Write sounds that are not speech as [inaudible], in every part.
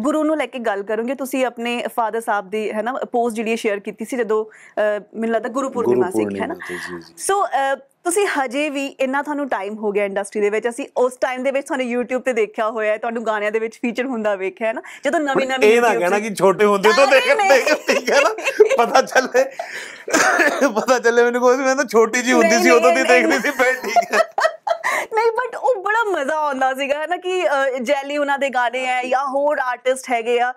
ਗੁਰੂ ਨੂੰ ਲੈ ਕੇ ਗੱਲ ਕਰੋਗੇ ਤੁਸੀਂ ਆਪਣੇ ਫਾਦਰ ਸਾਹਿਬ ਦੀ ਹੈ ਨਾ ਪੋਸਟ ਜਿਹੜੀ ਸ਼ੇਅਰ ਕੀਤੀ ਸੀ ਜਦੋਂ ਮੈਨੂੰ ਲੱਗਦਾ ਗੁਰੂਪੁਰ ਦੇ ਮਾਸਿਕ ਹੈ ਨਾ ਸੋ ਤੁਸੀਂ ਹਜੇ ਵੀ ਇੰਨਾ ਤੁਹਾਨੂੰ ਟਾਈਮ ਹੋ ਗਿਆ ਇੰਡਸਟਰੀ ਦੇ ਵਿੱਚ ਅਸੀਂ ਉਸ ਟਾਈਮ ਦੇ ਵਿੱਚ ਤੁਹਾਨੂੰ YouTube ਤੇ ਦੇਖਿਆ ਹੋਇਆ ਹੈ ਤੁਹਾਨੂੰ ਗਾਣਿਆਂ ਦੇ ਵਿੱਚ ਫੀਚਰ ਹੁੰਦਾ ਵੇਖਿਆ ਹੈ ਨਾ ਜਦੋਂ ਨਵੀਂ ਨਵੀਂ ਇਹ ਨਾ ਕਹਿਣਾ ਕਿ ਛੋਟੇ ਹੁੰਦੇ ਤੋਂ ਦੇਖ ਠੀਕ ਹੈ ਨਾ ਪਤਾ ਚੱਲੇ ਪਤਾ ਚੱਲੇ ਮੈਨੂੰ ਕੋਈ ਮੈਂ ਤਾਂ ਛੋਟੀ ਜੀ ਹੁੰਦੀ ਸੀ ਉਦੋਂ ਦੀ ਦੇਖਦੀ ਸੀ ਫਿਰ ਠੀਕ ਹੈ ਹੁੰਦਾ ਸੀਗਾ ਹੈ ਨਾ ਕਿ ਜੈਲੀ ਉਹਨਾਂ ਦੇ ਗਾਣੇ ਆ ਜਾਂ ਹੋਰ ਆਰਟਿਸਟ ਹੈਗੇ ਆ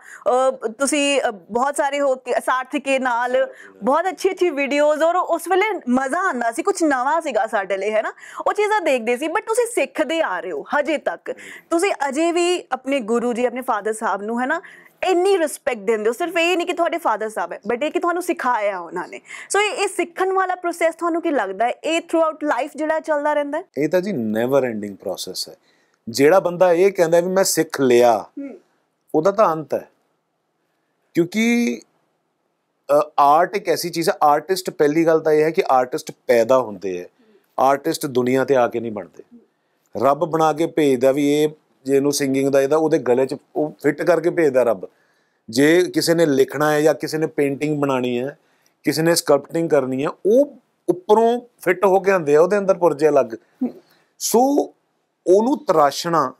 ਤੁਸੀਂ ਬਹੁਤ ਸਾਰੇ ਹੋ ਸਾਰਥਿਕ ਦੇ ਨਾਲ ਬਹੁਤ ਅੱਛੀ ਅੱਛੀ ਵੀਡੀਓਜ਼ ਔਰ ਉਸ ਵੇਲੇ ਮਜ਼ਾ ਆਉਂਦਾ ਸੀ ਕੁਝ ਨਵਾਂ ਸੀਗਾ ਸਾਡੇ ਲਈ ਹੈ ਨਾ ਉਹ ਚੀਜ਼ਾਂ ਦੇਖਦੇ ਸੀ ਬਟ ਤੁਸੀਂ ਸਿੱਖਦੇ ਆ ਰਹੇ ਹੋ ਹਜੇ ਤੱਕ ਤੁਸੀਂ ਅਜੇ ਵੀ ਆਪਣੇ ਗੁਰੂ ਜੀ ਆਪਣੇ ਫਾਦਰ ਸਾਹਿਬ ਨੂੰ ਹੈ ਨਾ ਇੰਨੀ ਰਿਸਪੈਕਟ ਦਿੰਦੇ ਹੋ ਸਿਰਫ ਇਹ ਨਹੀਂ ਕਿ ਤੁਹਾਡੇ ਫਾਦਰ ਸਾਹਿਬ ਹੈ ਬਟ ਇਹ ਕਿ ਤੁਹਾਨੂੰ ਸਿਖਾਇਆ ਉਹਨਾਂ ਨੇ ਸੋ ਇਹ ਸਿੱਖਣ ਵਾਲਾ ਪ੍ਰੋਸੈਸ ਤੁਹਾਨੂੰ ਕੀ ਲੱਗਦਾ ਹੈ ਇਹ ਥਰੂ ਆਊਟ ਲਾਈਫ ਜਿਹੜਾ ਚੱਲਦਾ ਰਹਿੰਦਾ ਹੈ ਇਹ ਤਾਂ ਜੀ ਨੈਵਰ ਐਂਡਿੰਗ ਪ੍ਰੋਸੈਸ ਹੈ ਜਿਹੜਾ ਬੰਦਾ ਇਹ ਕਹਿੰਦਾ ਵੀ ਮੈਂ ਸਿੱਖ ਲਿਆ ਉਹਦਾ ਤਾਂ ਅੰਤ ਹੈ ਕਿਉਂਕਿ ਆਰਟ ਇੱਕ ਐਸੀ ਚੀਜ਼ ਹੈ ਆਰਟਿਸਟ ਪਹਿਲੀ ਗੱਲ ਤਾਂ ਇਹ ਹੈ ਕਿ ਆਰਟਿਸਟ ਪੈਦਾ ਹੁੰਦੇ ਹੈ ਆਰਟਿਸਟ ਦੁਨੀਆ ਤੇ ਆ ਕੇ ਨਹੀਂ ਬਣਦੇ ਰੱਬ ਬਣਾ ਕੇ ਭੇਜਦਾ ਵੀ ਇਹ ਜੇ ਇਹਨੂੰ ਸਿੰਗਿੰਗ ਦਾ ਇਹਦਾ ਉਹਦੇ ਗਲੇ 'ਚ ਉਹ ਫਿੱਟ ਕਰਕੇ ਭੇਜਦਾ ਰੱਬ ਜੇ ਕਿਸੇ ਨੇ ਲਿਖਣਾ ਹੈ ਜਾਂ ਕਿਸੇ ਨੇ ਪੇਂਟਿੰਗ ਬਣਾਣੀ ਹੈ ਕਿਸੇ ਨੇ ਸਕਲਪਟਿੰਗ ਕਰਨੀ ਹੈ ਉਹ ਉੱਪਰੋਂ ਫਿੱਟ ਹੋ ਕੇ ਆਉਂਦੇ ਆ ਉਹਦੇ ਅੰਦਰ ਪੁਰਜੇ ਅਲੱਗ ਸੋ ਉਹਨੂੰ ਤਰਾਸ਼ਣਾ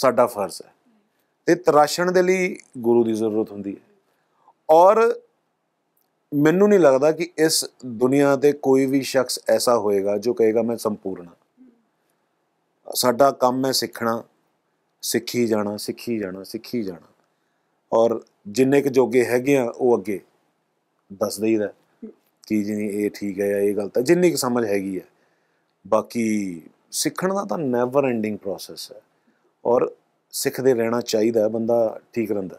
ਸਾਡਾ ਫਰਜ਼ ਹੈ ਤੇ ਤਰਾਸ਼ਣ ਦੇ ਲਈ ਗੁਰੂ ਦੀ ਜ਼ਰੂਰਤ ਹੁੰਦੀ ਹੈ ਔਰ ਮੈਨੂੰ ਨਹੀਂ ਲੱਗਦਾ ਕਿ ਇਸ ਦੁਨੀਆ ਤੇ ਕੋਈ ਵੀ ਸ਼ਖਸ ਐਸਾ ਹੋਏਗਾ ਜੋ ਕਹੇਗਾ ਮੈਂ ਸੰਪੂਰਨ ਸਾਡਾ ਕੰਮ ਹੈ ਸਿੱਖਣਾ ਸਿੱਖੀ ਜਾਣਾ ਸਿੱਖੀ ਜਾਣਾ ਸਿੱਖੀ ਜਾਣਾ ਔਰ ਜਿੰਨੇ ਕੁ ਜੋਗੇ ਹੈਗੇ ਆ ਉਹ ਅੱਗੇ ਦੱਸ ਦਈਦਾ ਕਿ ਜੀ ਇਹ ਠੀਕ ਹੈ ਇਹ ਗਲਤ ਹੈ ਜਿੰਨੀ ਕੁ ਸਮਝ ਹੈਗੀ ਹੈ ਬਾਕੀ ਸਿੱਖਣ ਦਾ ਤਾਂ ਨੈਵਰ ਐਂਡਿੰਗ ਪ੍ਰੋਸੈਸ ਹੈ ਔਰ ਸਿੱਖਦੇ ਰਹਿਣਾ ਚਾਹੀਦਾ ਹੈ ਬੰਦਾ ਠੀਕ ਰਹਿੰਦਾ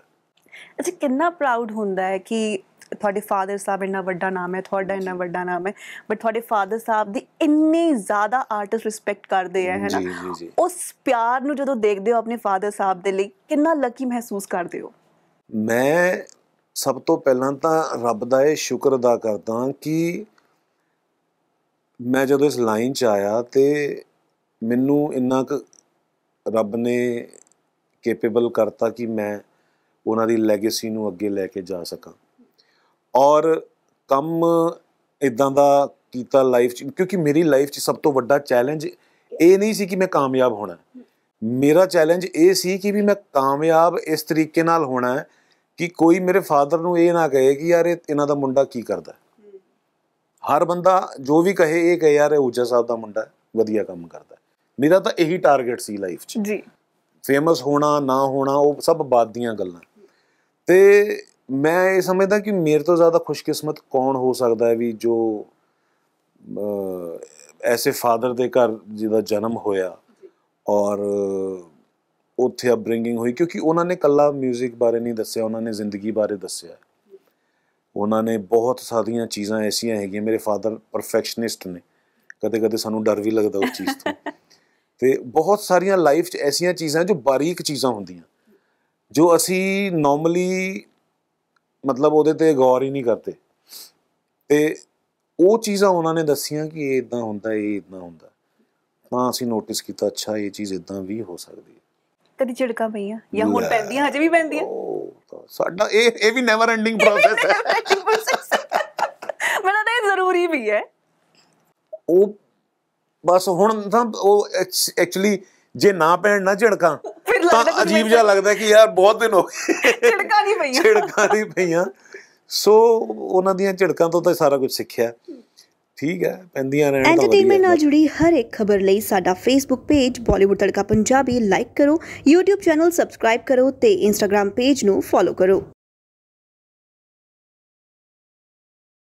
ਅੱਛਾ ਕਿੰਨਾ ਪ੍ਰਾਊਡ ਹੁੰਦਾ ਹੈ ਕਿ ਤੁਹਾਡੇ ਫਾਦਰ ਸਾਹਿਬ ਇੰਨਾ ਵੱਡਾ ਨਾਮ ਹੈ ਤੁਹਾਡਾ ਇੰਨਾ ਵੱਡਾ ਨਾਮ ਹੈ ਬਟ ਤੁਹਾਡੇ ਫਾਦਰ ਸਾਹਿਬ ਦੀ ਇੰਨੀ ਜ਼ਿਆਦਾ ਆਰਟਿਸਟ ਰਿਸਪੈਕਟ ਕਰਦੇ ਆ ਹੈਨਾ ਉਸ ਪਿਆਰ ਨੂੰ ਜਦੋਂ ਦੇਖਦੇ ਹੋ ਆਪਣੇ ਫਾਦਰ ਸਾਹਿਬ ਦੇ ਲਈ ਕਿੰਨਾ ਲੱਕੀ ਮਹਿਸੂਸ ਕਰਦੇ ਹੋ ਮੈਂ ਸਭ ਤੋਂ ਪਹਿਲਾਂ ਤਾਂ ਰੱਬ ਦਾ ਇਹ ਸ਼ੁਕਰ ਅਦਾ ਕਰਦਾ ਕਿ ਮੈਂ ਜਦੋਂ ਇਸ ਲਾਈਨ 'ਚ ਆਇਆ ਤੇ ਮੈਨੂੰ ਇੰਨਾ ਕਿ ਰੱਬ ਨੇ ਕੈਪੇਬਲ ਕਰਤਾ ਕਿ ਮੈਂ ਉਹਨਾਂ ਦੀ ਲੈਗੇਸੀ ਨੂੰ ਅੱਗੇ ਲੈ ਕੇ ਜਾ ਸਕਾਂ ਔਰ ਕੰਮ ਇਦਾਂ ਦਾ ਕੀਤਾ ਲਾਈਫ ਚ ਕਿਉਂਕਿ ਮੇਰੀ ਲਾਈਫ ਚ ਸਭ ਤੋਂ ਵੱਡਾ ਚੈਲੰਜ ਇਹ ਨਹੀਂ ਸੀ ਕਿ ਮੈਂ ਕਾਮਯਾਬ ਹੋਣਾ ਮੇਰਾ ਚੈਲੰਜ ਇਹ ਸੀ ਕਿ ਵੀ ਮੈਂ ਕਾਮਯਾਬ ਇਸ ਤਰੀਕੇ ਨਾਲ ਹੋਣਾ ਹੈ ਕਿ ਕੋਈ ਮੇਰੇ ਫਾਦਰ ਨੂੰ ਇਹ ਨਾ ਕਹੇ ਕਿ ਯਾਰ ਇਹਨਾਂ ਦਾ ਮੁੰਡਾ ਕੀ ਕਰਦਾ ਹਰ ਬੰਦਾ ਜੋ ਵੀ ਕਹੇ ਇਹ ਕਹੇ ਯਾਰ ਇਹ ਉਜਾ ਸਾਹਿਬ ਦਾ ਮੁੰਡਾ ਵਧੀਆ ਕੰਮ ਕਰਦਾ ਮੇਰਾ ਤਾਂ ਇਹੀ ਟਾਰਗੇਟ ਸੀ ਲਾਈਫ 'ਚ ਜੀ ਫੇਮਸ ਹੋਣਾ ਨਾ ਹੋਣਾ ਉਹ ਸਭ ਬਾਤ ਦੀਆਂ ਗੱਲਾਂ ਤੇ ਮੈਂ ਇਹ ਸਮਝਦਾ ਕਿ ਮੇਰੇ ਤੋਂ ਜ਼ਿਆਦਾ ਖੁਸ਼ਕਿਸਮਤ ਕੌਣ ਹੋ ਸਕਦਾ ਹੈ ਵੀ ਜੋ ਐਸੇ ਫਾਦਰ ਦੇ ਘਰ ਜਿਹਦਾ ਜਨਮ ਹੋਇਆ ਔਰ ਉੱਥੇ ਅਪਬ੍ਰਿੰਗਿੰਗ ਹੋਈ ਕਿਉਂਕਿ ਉਹਨਾਂ ਨੇ ਕੱਲਾ 뮤직 ਬਾਰੇ ਨਹੀਂ ਦੱਸਿਆ ਉਹਨਾਂ ਨੇ ਜ਼ਿੰਦਗੀ ਬਾਰੇ ਦੱਸਿਆ ਉਹਨਾਂ ਨੇ ਬਹੁਤ ਸਾਰੀਆਂ ਚੀਜ਼ਾਂ ਐਸੀਆਂ ਹੈਗੀਆਂ ਮੇਰੇ ਫਾਦਰ ਪਰਫੈਕਸ਼ਨਿਸਟ ਨੇ ਕਦੇ-ਕਦੇ ਸਾਨੂੰ ਡਰ ਵੀ ਲੱਗਦਾ ਉਸ ਚੀਜ਼ ਤੋਂ ਤੇ ਬਹੁਤ ਸਾਰੀਆਂ ਲਾਈਫ 'ਚ ਐਸੀਆਂ ਚੀਜ਼ਾਂ ਜੋ ਬਾਰੀਕ ਚੀਜ਼ਾਂ ਹੁੰਦੀਆਂ ਜੋ ਅਸੀਂ ਨਾਰਮਲੀ ਮਤਲਬ ਉਹਦੇ ਤੇ ਗੌਰ ਹੀ ਨਹੀਂ ਕਰਦੇ ਤੇ ਉਹ ਚੀਜ਼ਾਂ ਉਹਨਾਂ ਨੇ ਦੱਸੀਆਂ ਕਿ ਇਹ ਇਦਾਂ ਹੁੰਦਾ ਇਹ ਇਦਾਂ ਹੁੰਦਾ ਤਾਂ ਅਸੀਂ ਨੋਟਿਸ ਕੀਤਾ ਅੱਛਾ ਇਹ ਚੀਜ਼ ਇਦਾਂ ਵੀ ਹੋ ਸਕਦੀ ਹੈ ਕਦੀ ਝਿੜਕਾ ਪਈਆਂ ਜਾਂ ਹੁਣ ਪੈਂਦੀਆਂ ਹਜੇ ਵੀ ਪੈਂਦੀਆਂ ਸਾਡਾ ਇਹ ਇਹ ਵੀ ਨੈਵਰ ਐਂਡਿੰਗ ਪ੍ਰੋਸੈਸ ਹੈ [laughs] ਮੈਨੂੰ ਤਾਂ ਇਹ ਜ਼ਰੂਰੀ ਵੀ ਹੈ ਉਹ ਬਸ ਹੁਣ ਤਾਂ ਉਹ ਐਕਚੁਅਲੀ ਜੇ ਨਾ ਪੈਣ ਨਾ ਝੜਕਾਂ ਤਾਂ ਅਜੀਬ ਜਿਹਾ ਲੱਗਦਾ ਕਿ ਯਾਰ ਬਹੁਤ ਦਿਨ ਹੋ ਗਏ ਝੜਕਾਂ ਨਹੀਂ ਪਈਆਂ ਝੜਕਾਂ ਨਹੀਂ ਪਈਆਂ ਸੋ ਉਹਨਾਂ ਦੀਆਂ ਝੜਕਾਂ ਤੋਂ ਤਾਂ ਸਾਰਾ ਕੁਝ ਸਿੱਖਿਆ ਠੀਕ ਹੈ ਪੈਂਦੀਆਂ ਰਹਿਣ ਤਾਂ ਐਂਟਰਟੇਨਮੈਂਟ ਨਾਲ ਜੁੜੀ ਹਰ ਇੱਕ ਖਬਰ ਲਈ ਸਾਡਾ Facebook page Bollywood Tadka Punjabi like ਕਰੋ YouTube ਚੈਨਲ ਸਬਸਕ੍ਰਾਈਬ ਕਰੋ ਤੇ Instagram ਪੇਜ ਨੂੰ ਫੋਲੋ ਕਰੋ